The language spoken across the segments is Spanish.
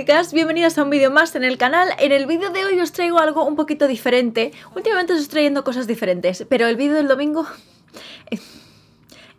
chicas! Bienvenidas a un vídeo más en el canal. En el vídeo de hoy os traigo algo un poquito diferente. Últimamente os estoy trayendo cosas diferentes, pero el vídeo del domingo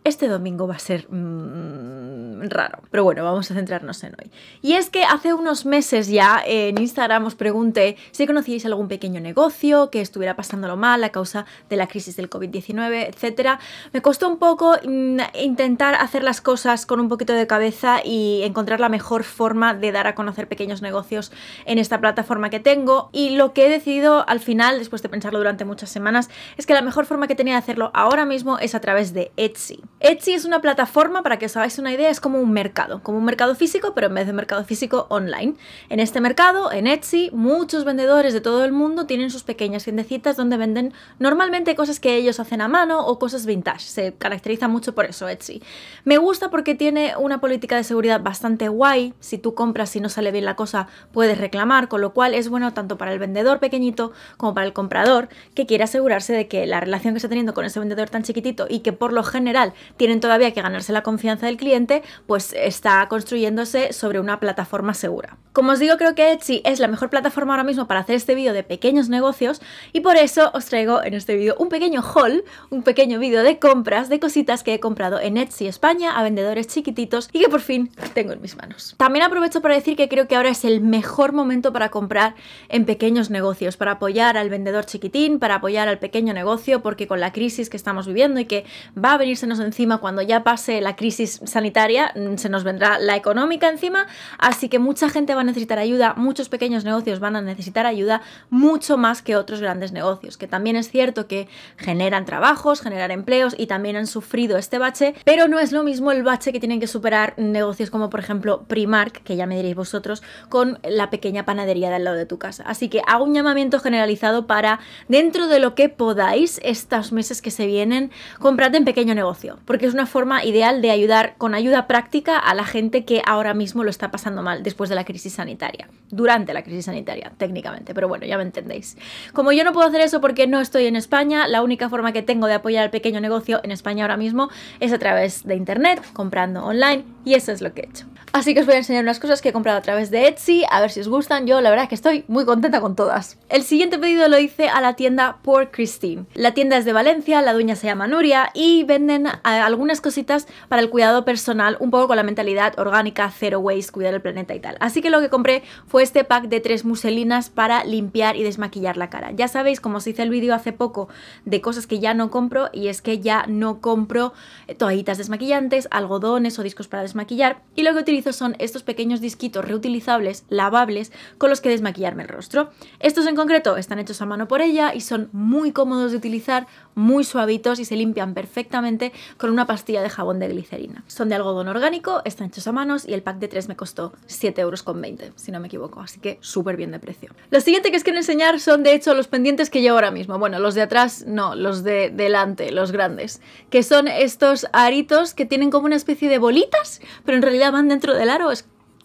este domingo va a ser mm, raro. Pero bueno, vamos a centrarnos en hoy. Y es que hace unos meses ya eh, en Instagram os pregunté si conocíais algún pequeño negocio que estuviera pasándolo mal a causa de la crisis del COVID-19, etc. Me costó un poco mm, intentar hacer las cosas con un poquito de cabeza y encontrar la mejor forma de dar a conocer pequeños negocios en esta plataforma que tengo. Y lo que he decidido al final, después de pensarlo durante muchas semanas, es que la mejor forma que tenía de hacerlo ahora mismo es a través de Etsy. Etsy es una plataforma, para que os hagáis una idea, es como un mercado, como un mercado físico, pero en vez de mercado físico, online. En este mercado, en Etsy, muchos vendedores de todo el mundo tienen sus pequeñas tiendecitas donde venden normalmente cosas que ellos hacen a mano o cosas vintage. Se caracteriza mucho por eso Etsy. Me gusta porque tiene una política de seguridad bastante guay. Si tú compras y no sale bien la cosa, puedes reclamar, con lo cual es bueno tanto para el vendedor pequeñito como para el comprador que quiere asegurarse de que la relación que está teniendo con ese vendedor tan chiquitito y que por lo general tienen todavía que ganarse la confianza del cliente, pues está construyéndose sobre una plataforma segura. Como os digo, creo que Etsy es la mejor plataforma ahora mismo para hacer este vídeo de pequeños negocios y por eso os traigo en este vídeo un pequeño haul, un pequeño vídeo de compras, de cositas que he comprado en Etsy España a vendedores chiquititos y que por fin tengo en mis manos. También aprovecho para decir que creo que ahora es el mejor momento para comprar en pequeños negocios, para apoyar al vendedor chiquitín, para apoyar al pequeño negocio, porque con la crisis que estamos viviendo y que va a venirse nos encima cuando ya pase la crisis sanitaria, mm, se nos vendrá la económica encima, así que mucha gente va a necesitar ayuda, muchos pequeños negocios van a necesitar ayuda mucho más que otros grandes negocios, que también es cierto que generan trabajos, generan empleos y también han sufrido este bache, pero no es lo mismo el bache que tienen que superar negocios como por ejemplo Primark, que ya me diréis vosotros, con la pequeña panadería del lado de tu casa. Así que hago un llamamiento generalizado para dentro de lo que podáis estos meses que se vienen, comprad en pequeño negocio porque es una forma ideal de ayudar con ayuda práctica a la gente que ahora mismo lo está pasando mal después de la crisis sanitaria, durante la crisis sanitaria técnicamente, pero bueno, ya me entendéis. Como yo no puedo hacer eso porque no estoy en España, la única forma que tengo de apoyar al pequeño negocio en España ahora mismo es a través de internet, comprando online y eso es lo que he hecho. Así que os voy a enseñar unas cosas que he comprado a través de Etsy, a ver si os gustan, yo la verdad es que estoy muy contenta con todas. El siguiente pedido lo hice a la tienda Por Christine. La tienda es de Valencia, la dueña se llama Nuria y venden a algunas cositas para el cuidado personal, un poco con la mentalidad orgánica, zero waste, cuidar el planeta y tal. Así que lo que compré fue este pack de tres muselinas para limpiar y desmaquillar la cara. Ya sabéis, como os hice el vídeo hace poco de cosas que ya no compro, y es que ya no compro toallitas desmaquillantes, algodones o discos para desmaquillar, y lo que utilizo son estos pequeños disquitos reutilizables, lavables, con los que desmaquillarme el rostro. Estos en concreto están hechos a mano por ella y son muy cómodos de utilizar, muy suavitos y se limpian perfectamente con una pastilla de jabón de glicerina. Son de algodón orgánico, están hechos a manos y el pack de 3 me costó 7,20 euros, si no me equivoco, así que súper bien de precio. Lo siguiente que os quiero enseñar son de hecho los pendientes que llevo ahora mismo, bueno, los de atrás no, los de delante, los grandes, que son estos aritos que tienen como una especie de bolitas, pero en realidad van dentro del aro,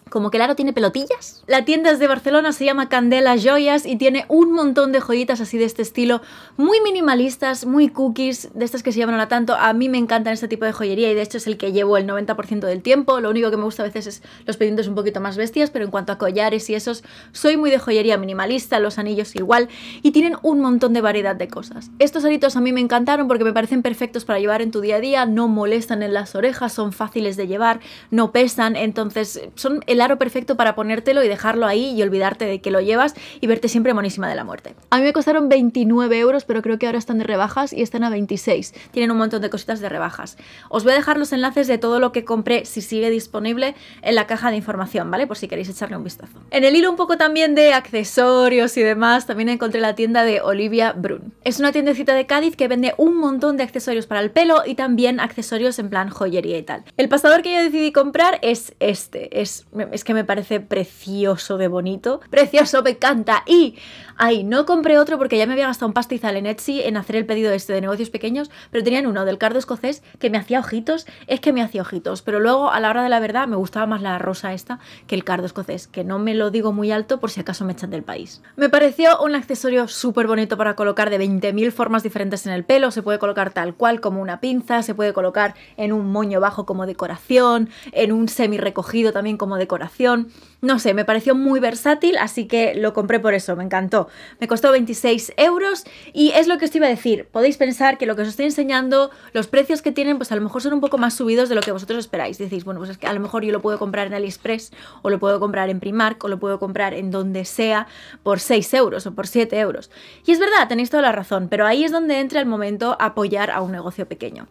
como que el aro tiene pelotillas. La tienda es de Barcelona, se llama Candela Joyas y tiene un montón de joyitas así de este estilo, muy minimalistas, muy cookies, de estas que se llaman la tanto. A mí me encantan este tipo de joyería y de hecho es el que llevo el 90% del tiempo. Lo único que me gusta a veces es los pendientes un poquito más bestias, pero en cuanto a collares y esos, soy muy de joyería minimalista, los anillos igual, y tienen un montón de variedad de cosas. Estos aritos a mí me encantaron porque me parecen perfectos para llevar en tu día a día, no molestan en las orejas, son fáciles de llevar, no pesan, entonces son el claro perfecto para ponértelo y dejarlo ahí y olvidarte de que lo llevas y verte siempre monísima de la muerte. A mí me costaron 29 euros, pero creo que ahora están de rebajas y están a 26. Tienen un montón de cositas de rebajas. Os voy a dejar los enlaces de todo lo que compré, si sigue disponible, en la caja de información, ¿vale? Por si queréis echarle un vistazo. En el hilo un poco también de accesorios y demás, también encontré la tienda de Olivia Brun. Es una tiendecita de Cádiz que vende un montón de accesorios para el pelo y también accesorios en plan joyería y tal. El pasador que yo decidí comprar es este. Es, es que me parece precioso de bonito. ¡Precioso! ¡Me encanta! Y, ay, no compré otro porque ya me había gastado un pastizal en Etsy en hacer el pedido este de negocios pequeños, pero tenían uno del cardo escocés que me hacía ojitos. Es que me hacía ojitos, pero luego a la hora de la verdad me gustaba más la rosa esta que el cardo escocés, que no me lo digo muy alto por si acaso me echan del país. Me pareció un accesorio súper bonito para colocar de 20.000 formas diferentes en el pelo. Se puede colocar tal cual como una pinza, se puede colocar en un moño bajo como decoración, en un semi recogido también como decoración no sé, me pareció muy versátil, así que lo compré por eso, me encantó. Me costó 26 euros y es lo que os iba a decir. Podéis pensar que lo que os estoy enseñando, los precios que tienen, pues a lo mejor son un poco más subidos de lo que vosotros esperáis. Decís, bueno, pues es que a lo mejor yo lo puedo comprar en AliExpress o lo puedo comprar en Primark o lo puedo comprar en donde sea por 6 euros o por 7 euros. Y es verdad, tenéis toda la razón, pero ahí es donde entra el momento apoyar a un negocio pequeño.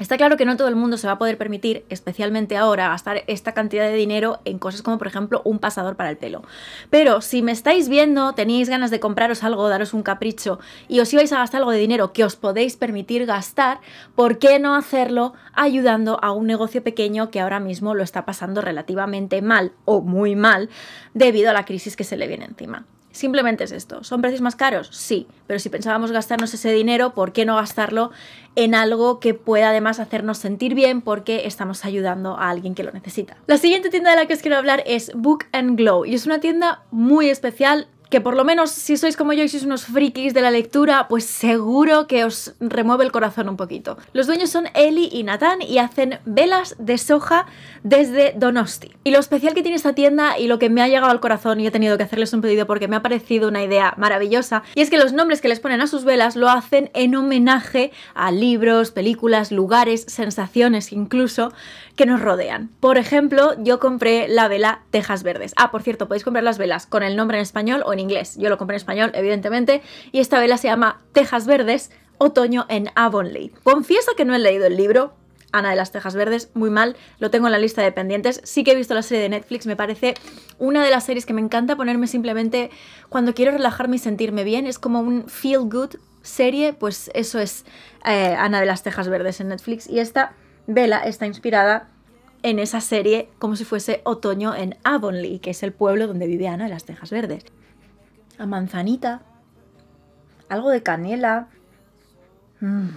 Está claro que no todo el mundo se va a poder permitir, especialmente ahora, gastar esta cantidad de dinero en cosas como, por ejemplo, un pasador para el pelo. Pero si me estáis viendo, tenéis ganas de compraros algo, daros un capricho y os ibais a gastar algo de dinero que os podéis permitir gastar, ¿por qué no hacerlo ayudando a un negocio pequeño que ahora mismo lo está pasando relativamente mal o muy mal debido a la crisis que se le viene encima? Simplemente es esto. ¿Son precios más caros? Sí, pero si pensábamos gastarnos ese dinero, ¿por qué no gastarlo en algo que pueda además hacernos sentir bien porque estamos ayudando a alguien que lo necesita? La siguiente tienda de la que os quiero hablar es Book and Glow y es una tienda muy especial, que por lo menos si sois como yo y sois unos frikis de la lectura, pues seguro que os remueve el corazón un poquito. Los dueños son Eli y Nathan y hacen velas de soja desde Donosti. Y lo especial que tiene esta tienda y lo que me ha llegado al corazón y he tenido que hacerles un pedido porque me ha parecido una idea maravillosa, y es que los nombres que les ponen a sus velas lo hacen en homenaje a libros, películas, lugares, sensaciones incluso que nos rodean. Por ejemplo, yo compré la vela Tejas Verdes. Ah, por cierto, podéis comprar las velas con el nombre en español o en inglés. Yo lo compré en español, evidentemente, y esta vela se llama Tejas Verdes, Otoño en Avonlea. Confieso que no he leído el libro, Ana de las Tejas Verdes, muy mal, lo tengo en la lista de pendientes. Sí que he visto la serie de Netflix, me parece una de las series que me encanta ponerme simplemente cuando quiero relajarme y sentirme bien, es como un feel good serie, pues eso es eh, Ana de las Tejas Verdes en Netflix. Y esta vela está inspirada en esa serie como si fuese otoño en Avonlea, que es el pueblo donde vive Ana de las Tejas Verdes a manzanita, algo de canela. Mm.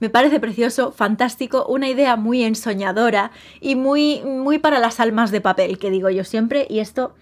Me parece precioso, fantástico, una idea muy ensoñadora y muy, muy para las almas de papel, que digo yo siempre, y esto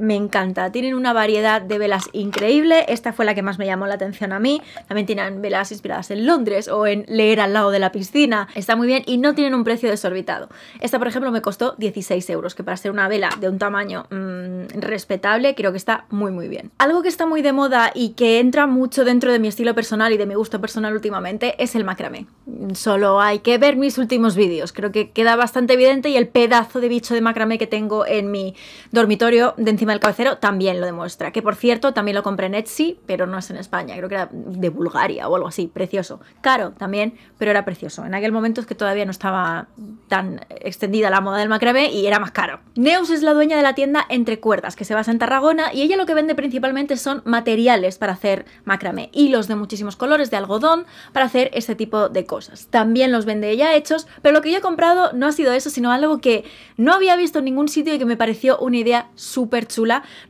me encanta. Tienen una variedad de velas increíble. Esta fue la que más me llamó la atención a mí. También tienen velas inspiradas en Londres o en leer al lado de la piscina. Está muy bien y no tienen un precio desorbitado. Esta, por ejemplo, me costó 16 euros, que para ser una vela de un tamaño mm, respetable, creo que está muy, muy bien. Algo que está muy de moda y que entra mucho dentro de mi estilo personal y de mi gusto personal últimamente es el macramé. Solo hay que ver mis últimos vídeos. Creo que queda bastante evidente y el pedazo de bicho de macramé que tengo en mi dormitorio de encima el cabecero también lo demuestra. Que por cierto, también lo compré en Etsy, pero no es en España, creo que era de Bulgaria o algo así, precioso. Caro también, pero era precioso. En aquel momento es que todavía no estaba tan extendida la moda del macramé y era más caro. Neus es la dueña de la tienda Entre Cuerdas, que se basa en Tarragona, y ella lo que vende principalmente son materiales para hacer macramé, hilos de muchísimos colores, de algodón, para hacer este tipo de cosas. También los vende ella hechos, pero lo que yo he comprado no ha sido eso, sino algo que no había visto en ningún sitio y que me pareció una idea súper chula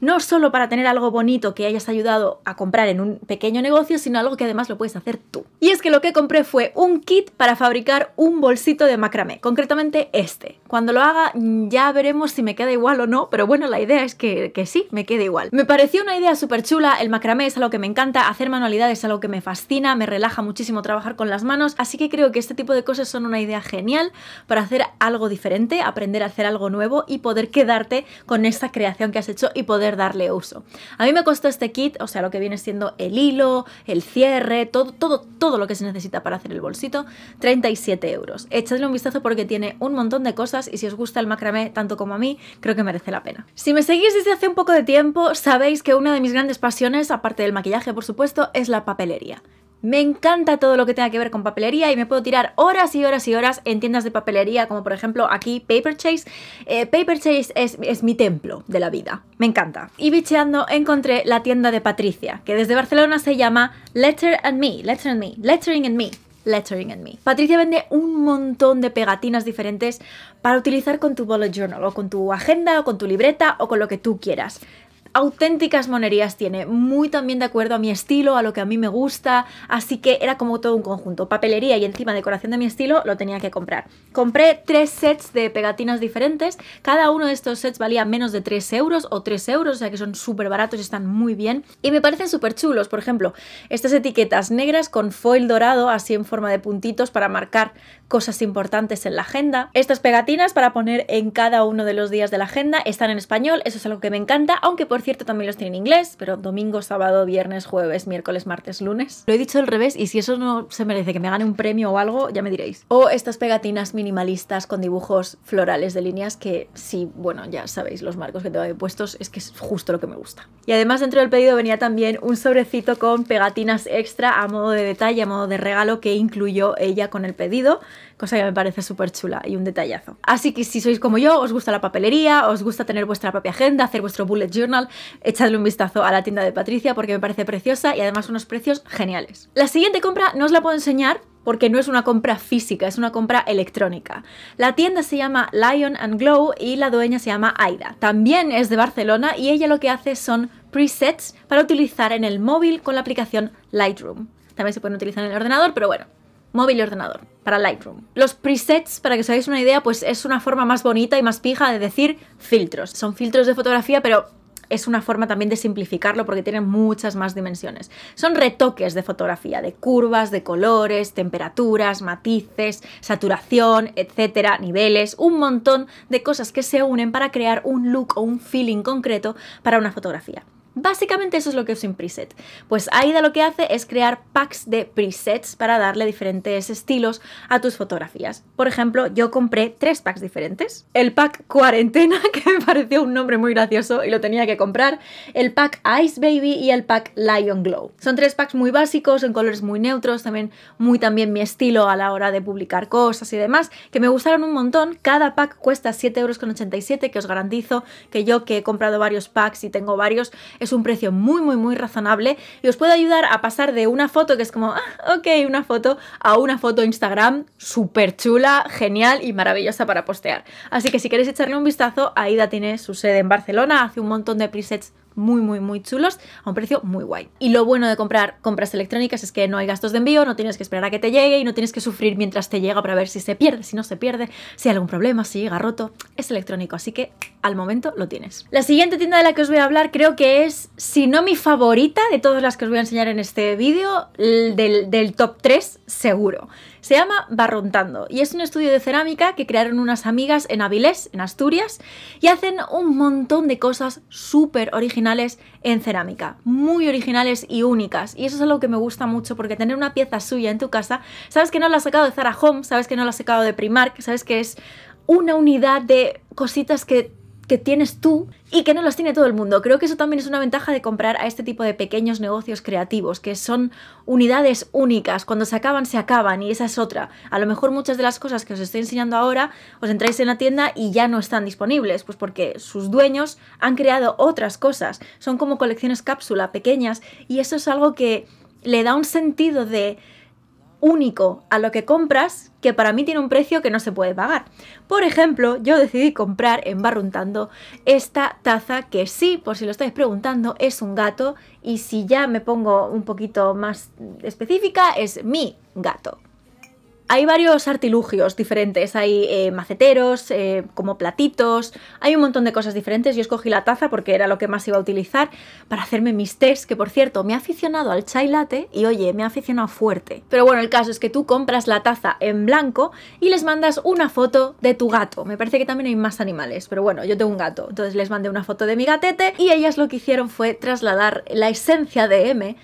no solo para tener algo bonito que hayas ayudado a comprar en un pequeño negocio, sino algo que además lo puedes hacer tú. Y es que lo que compré fue un kit para fabricar un bolsito de macramé, concretamente este. Cuando lo haga ya veremos si me queda igual o no, pero bueno, la idea es que, que sí, me quede igual. Me pareció una idea súper chula, el macramé es algo que me encanta, hacer manualidades es algo que me fascina, me relaja muchísimo trabajar con las manos, así que creo que este tipo de cosas son una idea genial para hacer algo diferente, aprender a hacer algo nuevo y poder quedarte con esta creación que has hecho y poder darle uso. A mí me costó este kit, o sea, lo que viene siendo el hilo, el cierre, todo, todo, todo lo que se necesita para hacer el bolsito, 37 euros. Echadle un vistazo porque tiene un montón de cosas y si os gusta el macramé tanto como a mí, creo que merece la pena. Si me seguís desde hace un poco de tiempo, sabéis que una de mis grandes pasiones, aparte del maquillaje por supuesto, es la papelería. Me encanta todo lo que tenga que ver con papelería y me puedo tirar horas y horas y horas en tiendas de papelería, como por ejemplo aquí Paper Chase. Eh, Paper Chase es, es, mi templo de la vida, me encanta. Y bicheando encontré la tienda de Patricia, que desde Barcelona se llama Letter and Me, Letter and Me, Lettering and Me. Lettering and Me. Patricia vende un montón de pegatinas diferentes para utilizar con tu bullet journal o con tu agenda o con tu libreta o con lo que tú quieras auténticas monerías tiene, muy también de acuerdo a mi estilo, a lo que a mí me gusta, así que era como todo un conjunto, papelería y encima decoración de mi estilo, lo tenía que comprar. Compré tres sets de pegatinas diferentes, cada uno de estos sets valía menos de 3 euros o 3 euros, o sea que son súper baratos, y están muy bien y me parecen súper chulos, por ejemplo, estas etiquetas negras con foil dorado, así en forma de puntitos para marcar cosas importantes en la agenda, estas pegatinas para poner en cada uno de los días de la agenda, están en español, eso es algo que me encanta, aunque por cierto, también los tiene en inglés, pero domingo, sábado, viernes, jueves, miércoles, martes, lunes. Lo he dicho al revés y si eso no se merece que me gane un premio o algo, ya me diréis. O estas pegatinas minimalistas con dibujos florales de líneas que sí, bueno, ya sabéis los marcos que tengo ahí puestos, es que es justo lo que me gusta. Y además dentro del pedido venía también un sobrecito con pegatinas extra a modo de detalle, a modo de regalo que incluyó ella con el pedido cosa que me parece súper chula y un detallazo. Así que si sois como yo, os gusta la papelería, os gusta tener vuestra propia agenda, hacer vuestro bullet journal, echadle un vistazo a la tienda de Patricia porque me parece preciosa y además unos precios geniales. La siguiente compra no os la puedo enseñar porque no es una compra física, es una compra electrónica. La tienda se llama Lion and Glow y la dueña se llama Aida. También es de Barcelona y ella lo que hace son presets para utilizar en el móvil con la aplicación Lightroom. También se pueden utilizar en el ordenador, pero bueno, móvil y ordenador, para Lightroom. Los presets, para que os hagáis una idea, pues es una forma más bonita y más pija de decir filtros. Son filtros de fotografía, pero es una forma también de simplificarlo porque tienen muchas más dimensiones. Son retoques de fotografía, de curvas, de colores, temperaturas, matices, saturación, etcétera, niveles, un montón de cosas que se unen para crear un look o un feeling concreto para una fotografía. Básicamente eso es lo que es un preset. Pues AIDA lo que hace es crear packs de presets para darle diferentes estilos a tus fotografías. Por ejemplo, yo compré tres packs diferentes. El pack cuarentena, que me pareció un nombre muy gracioso y lo tenía que comprar. El pack Ice Baby y el pack Lion Glow. Son tres packs muy básicos, en colores muy neutros, también muy también mi estilo a la hora de publicar cosas y demás, que me gustaron un montón. Cada pack cuesta 7,87€, que os garantizo que yo que he comprado varios packs y tengo varios, es un precio muy muy muy razonable y os puede ayudar a pasar de una foto que es como, ah, ok, una foto, a una foto Instagram súper chula, genial y maravillosa para postear. Así que si queréis echarle un vistazo, Aida tiene su sede en Barcelona, hace un montón de presets muy, muy, muy chulos a un precio muy guay. Y lo bueno de comprar compras electrónicas es que no hay gastos de envío, no tienes que esperar a que te llegue y no tienes que sufrir mientras te llega para ver si se pierde, si no se pierde, si hay algún problema, si llega roto. Es electrónico, así que al momento lo tienes. La siguiente tienda de la que os voy a hablar creo que es, si no mi favorita de todas las que os voy a enseñar en este vídeo, del, del top 3 seguro. Se llama Barruntando y es un estudio de cerámica que crearon unas amigas en Avilés, en Asturias, y hacen un montón de cosas súper originales en cerámica, muy originales y únicas. Y eso es algo que me gusta mucho porque tener una pieza suya en tu casa, sabes que no la has sacado de Zara Home, sabes que no la has sacado de Primark, sabes que es una unidad de cositas que, que tienes tú y que no los tiene todo el mundo. Creo que eso también es una ventaja de comprar a este tipo de pequeños negocios creativos, que son unidades únicas. Cuando se acaban, se acaban y esa es otra. A lo mejor muchas de las cosas que os estoy enseñando ahora, os entráis en la tienda y ya no están disponibles, pues porque sus dueños han creado otras cosas. Son como colecciones cápsula pequeñas y eso es algo que le da un sentido de único a lo que compras que para mí tiene un precio que no se puede pagar. Por ejemplo, yo decidí comprar en Barruntando esta taza que sí, por si lo estáis preguntando, es un gato y si ya me pongo un poquito más específica, es mi gato. Hay varios artilugios diferentes, hay eh, maceteros, eh, como platitos, hay un montón de cosas diferentes. Yo escogí la taza porque era lo que más iba a utilizar para hacerme mis tés, que por cierto, me ha aficionado al chai latte y oye, me ha aficionado fuerte. Pero bueno, el caso es que tú compras la taza en blanco y les mandas una foto de tu gato. Me parece que también hay más animales, pero bueno, yo tengo un gato, entonces les mandé una foto de mi gatete y ellas lo que hicieron fue trasladar la esencia de M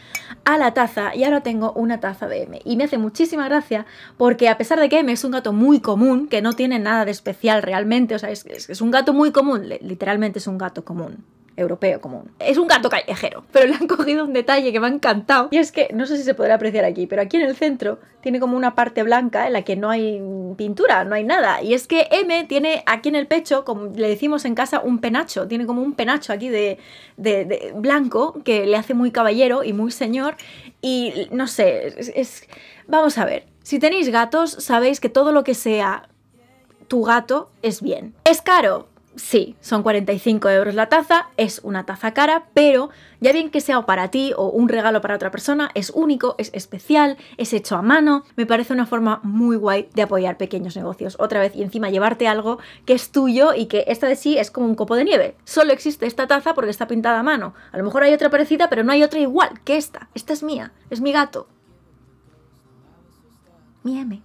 a la taza y ahora tengo una taza de M. Y me hace muchísima gracia porque porque a pesar de que M es un gato muy común, que no tiene nada de especial realmente, o sea, es, es un gato muy común, literalmente es un gato común, europeo común. Es un gato callejero, pero le han cogido un detalle que me ha encantado. Y es que, no sé si se podrá apreciar aquí, pero aquí en el centro tiene como una parte blanca en la que no hay pintura, no hay nada. Y es que M tiene aquí en el pecho, como le decimos en casa, un penacho. Tiene como un penacho aquí de, blanco que le hace muy caballero y muy señor. Y no sé, es... Vamos a ver, si tenéis gatos, sabéis que todo lo que sea tu gato es bien. ¿Es caro? Sí, son 45 euros la taza, es una taza cara, pero ya bien que sea para ti o un regalo para otra persona, es único, es especial, es hecho a mano, me parece una forma muy guay de apoyar pequeños negocios. Otra vez, y encima llevarte algo que es tuyo y que esta de sí es como un copo de nieve. Solo existe esta taza porque está pintada a mano. A lo mejor hay otra parecida, pero no hay otra igual que esta. Esta es mía, es mi gato.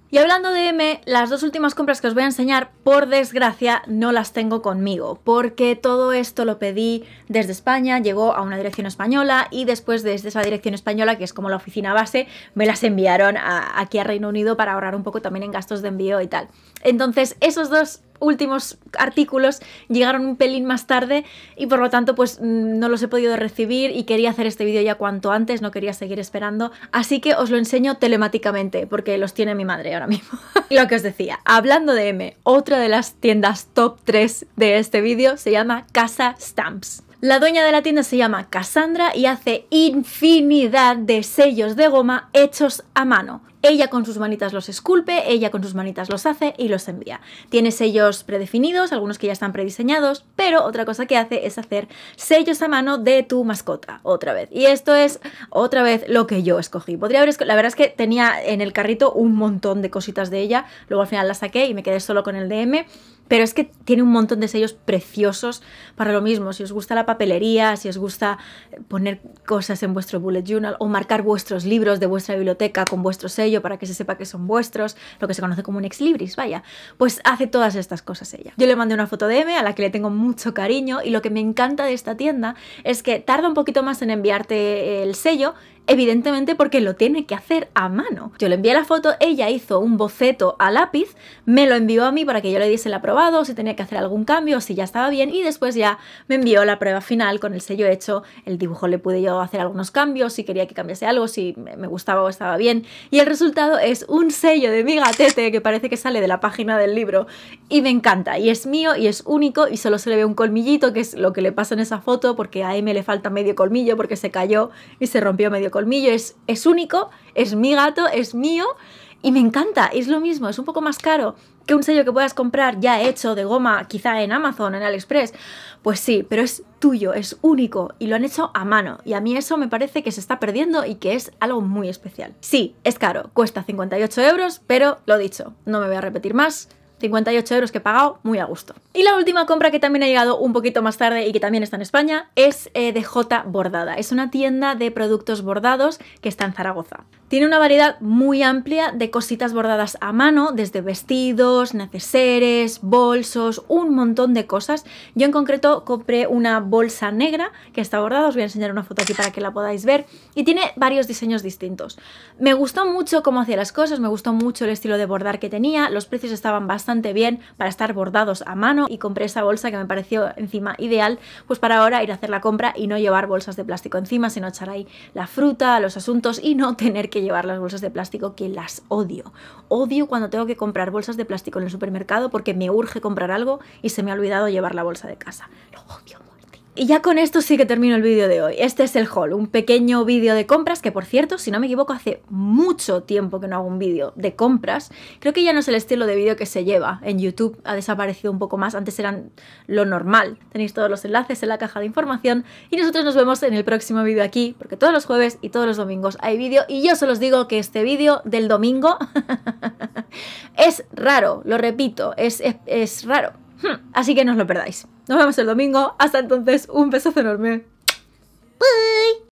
Y hablando de M, las dos últimas compras que os voy a enseñar, por desgracia, no las tengo conmigo, porque todo esto lo pedí desde España, llegó a una dirección española y después desde esa dirección española, que es como la oficina base, me las enviaron aquí a Reino Unido para ahorrar un poco también en gastos de envío y tal. Entonces, esos dos últimos artículos llegaron un pelín más tarde y por lo tanto pues mm, no los he podido recibir y quería hacer este vídeo ya cuanto antes, no quería seguir esperando, así que os lo enseño telemáticamente porque los tiene mi madre ahora mismo. lo que os decía, hablando de M, otra de las tiendas top 3 de este vídeo se llama Casa Stamps. La dueña de la tienda se llama Cassandra y hace infinidad de sellos de goma hechos a mano. Ella con sus manitas los esculpe, ella con sus manitas los hace y los envía. Tiene sellos predefinidos, algunos que ya están prediseñados, pero otra cosa que hace es hacer sellos a mano de tu mascota, otra vez. Y esto es otra vez lo que yo escogí. Podría haber la verdad es que tenía en el carrito un montón de cositas de ella, luego al final la saqué y me quedé solo con el DM. Pero es que tiene un montón de sellos preciosos para lo mismo. Si os gusta la papelería, si os gusta poner cosas en vuestro bullet journal o marcar vuestros libros de vuestra biblioteca con vuestros sellos, para que se sepa que son vuestros, lo que se conoce como un ex libris, vaya. Pues hace todas estas cosas ella. Yo le mandé una foto de M a la que le tengo mucho cariño y lo que me encanta de esta tienda es que tarda un poquito más en enviarte el sello, evidentemente porque lo tiene que hacer a mano. Yo le envié la foto, ella hizo un boceto a lápiz, me lo envió a mí para que yo le diese el aprobado, si tenía que hacer algún cambio, si ya estaba bien, y después ya me envió la prueba final con el sello hecho, el dibujo le pude yo hacer algunos cambios, si quería que cambiase algo, si me gustaba o estaba bien, y el resultado es un sello de mi gatete que parece que sale de la página del libro, y me encanta, y es mío, y es único, y solo se le ve un colmillito, que es lo que le pasa en esa foto, porque a M le falta medio colmillo, porque se cayó y se rompió medio colmillo es, es único, es mi gato, es mío y me encanta, es lo mismo, es un poco más caro que un sello que puedas comprar ya hecho de goma, quizá en Amazon, en AliExpress. Pues sí, pero es tuyo, es único y lo han hecho a mano. Y a mí eso me parece que se está perdiendo y que es algo muy especial. Sí, es caro, cuesta 58 euros, pero lo dicho, no me voy a repetir más. 58 euros que he pagado muy a gusto. Y la última compra que también ha llegado un poquito más tarde y que también está en España es eh, de J Bordada. Es una tienda de productos bordados que está en Zaragoza. Tiene una variedad muy amplia de cositas bordadas a mano, desde vestidos, neceseres, bolsos, un montón de cosas. Yo en concreto compré una bolsa negra que está bordada, os voy a enseñar una foto aquí para que la podáis ver, y tiene varios diseños distintos. Me gustó mucho cómo hacía las cosas, me gustó mucho el estilo de bordar que tenía, los precios estaban bastante bien para estar bordados a mano y compré esa bolsa que me pareció encima ideal pues para ahora ir a hacer la compra y no llevar bolsas de plástico encima, sino echar ahí la fruta, los asuntos y no tener que llevar las bolsas de plástico que las odio. Odio cuando tengo que comprar bolsas de plástico en el supermercado porque me urge comprar algo y se me ha olvidado llevar la bolsa de casa. Lo odio y ya con esto sí que termino el vídeo de hoy. Este es el haul, un pequeño vídeo de compras que por cierto, si no me equivoco, hace mucho tiempo que no hago un vídeo de compras. Creo que ya no es el estilo de vídeo que se lleva en YouTube, ha desaparecido un poco más, antes eran lo normal. Tenéis todos los enlaces en la caja de información y nosotros nos vemos en el próximo vídeo aquí, porque todos los jueves y todos los domingos hay vídeo y yo se los digo que este vídeo del domingo es raro, lo repito, es, es raro Hmm. Así que no os lo perdáis. Nos vemos el domingo. Hasta entonces, un besazo enorme. Bye.